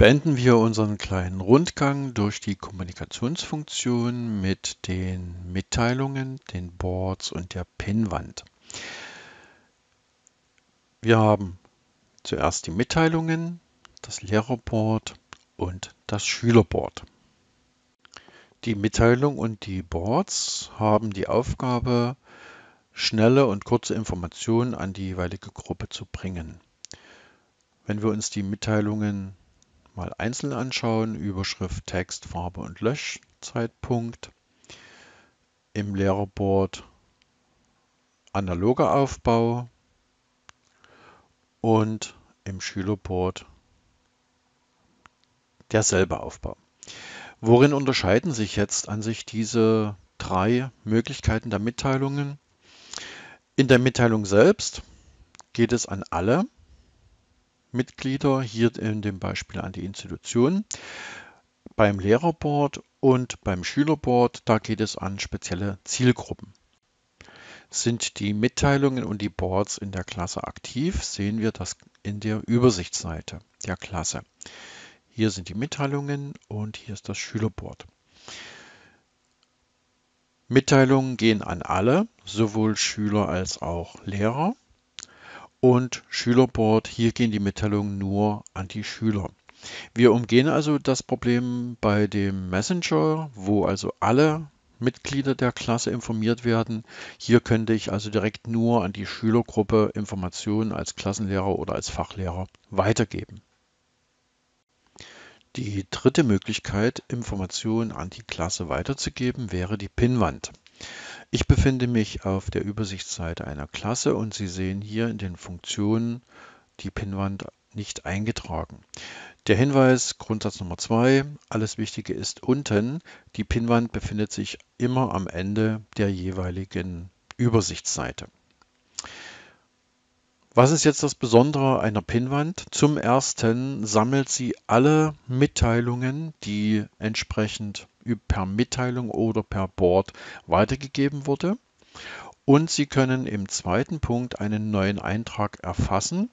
Beenden wir unseren kleinen Rundgang durch die Kommunikationsfunktion mit den Mitteilungen, den Boards und der Pinnwand. Wir haben zuerst die Mitteilungen, das Lehrerboard und das Schülerboard. Die Mitteilung und die Boards haben die Aufgabe, schnelle und kurze Informationen an die jeweilige Gruppe zu bringen. Wenn wir uns die Mitteilungen mal einzeln anschauen. Überschrift, Text, Farbe und Löschzeitpunkt. Im Lehrerboard analoger Aufbau und im Schülerboard derselbe Aufbau. Worin unterscheiden sich jetzt an sich diese drei Möglichkeiten der Mitteilungen? In der Mitteilung selbst geht es an alle Mitglieder, hier in dem Beispiel an die Institutionen. beim Lehrerboard und beim Schülerboard, da geht es an spezielle Zielgruppen. Sind die Mitteilungen und die Boards in der Klasse aktiv, sehen wir das in der Übersichtsseite der Klasse. Hier sind die Mitteilungen und hier ist das Schülerboard. Mitteilungen gehen an alle, sowohl Schüler als auch Lehrer und Schülerboard. Hier gehen die Mitteilungen nur an die Schüler. Wir umgehen also das Problem bei dem Messenger, wo also alle Mitglieder der Klasse informiert werden. Hier könnte ich also direkt nur an die Schülergruppe Informationen als Klassenlehrer oder als Fachlehrer weitergeben. Die dritte Möglichkeit, Informationen an die Klasse weiterzugeben, wäre die Pinnwand. Ich befinde mich auf der Übersichtsseite einer Klasse und Sie sehen hier in den Funktionen die Pinwand nicht eingetragen. Der Hinweis, Grundsatz Nummer zwei: alles Wichtige ist unten. Die Pinwand befindet sich immer am Ende der jeweiligen Übersichtsseite. Was ist jetzt das Besondere einer Pinwand? Zum Ersten sammelt sie alle Mitteilungen, die entsprechend per Mitteilung oder per Board weitergegeben wurde. Und Sie können im zweiten Punkt einen neuen Eintrag erfassen.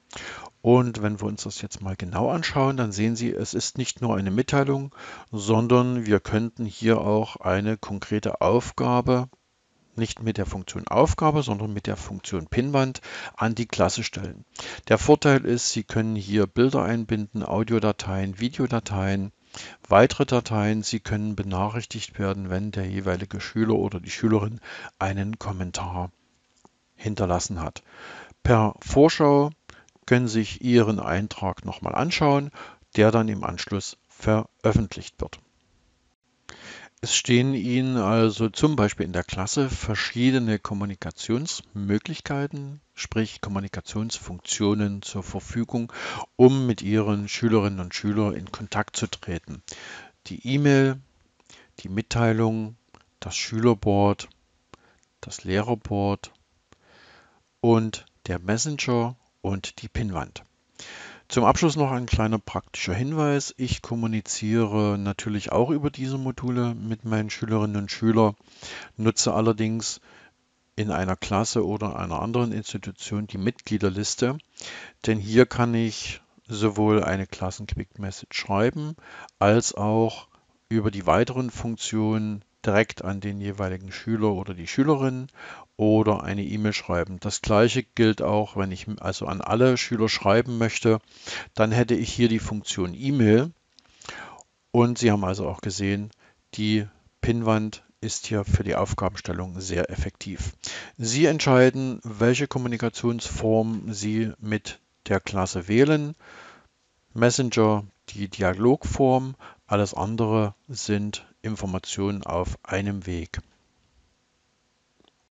Und wenn wir uns das jetzt mal genau anschauen, dann sehen Sie, es ist nicht nur eine Mitteilung, sondern wir könnten hier auch eine konkrete Aufgabe nicht mit der Funktion Aufgabe, sondern mit der Funktion Pinnwand an die Klasse stellen. Der Vorteil ist, Sie können hier Bilder einbinden, Audiodateien, Videodateien Weitere Dateien, sie können benachrichtigt werden, wenn der jeweilige Schüler oder die Schülerin einen Kommentar hinterlassen hat. Per Vorschau können Sie sich Ihren Eintrag nochmal anschauen, der dann im Anschluss veröffentlicht wird. Es stehen Ihnen also zum Beispiel in der Klasse verschiedene Kommunikationsmöglichkeiten, sprich Kommunikationsfunktionen zur Verfügung, um mit Ihren Schülerinnen und Schülern in Kontakt zu treten. Die E-Mail, die Mitteilung, das Schülerboard, das Lehrerboard und der Messenger und die Pinnwand. Zum Abschluss noch ein kleiner praktischer Hinweis. Ich kommuniziere natürlich auch über diese Module mit meinen Schülerinnen und Schülern, nutze allerdings in einer Klasse oder einer anderen Institution die Mitgliederliste, denn hier kann ich sowohl eine Klassen-Quick-Message schreiben, als auch über die weiteren Funktionen direkt an den jeweiligen Schüler oder die Schülerin oder eine E-Mail schreiben. Das gleiche gilt auch, wenn ich also an alle Schüler schreiben möchte, dann hätte ich hier die Funktion E-Mail. Und Sie haben also auch gesehen, die Pinnwand ist hier für die Aufgabenstellung sehr effektiv. Sie entscheiden, welche Kommunikationsform Sie mit der Klasse wählen. Messenger, die Dialogform, alles andere sind Informationen auf einem Weg.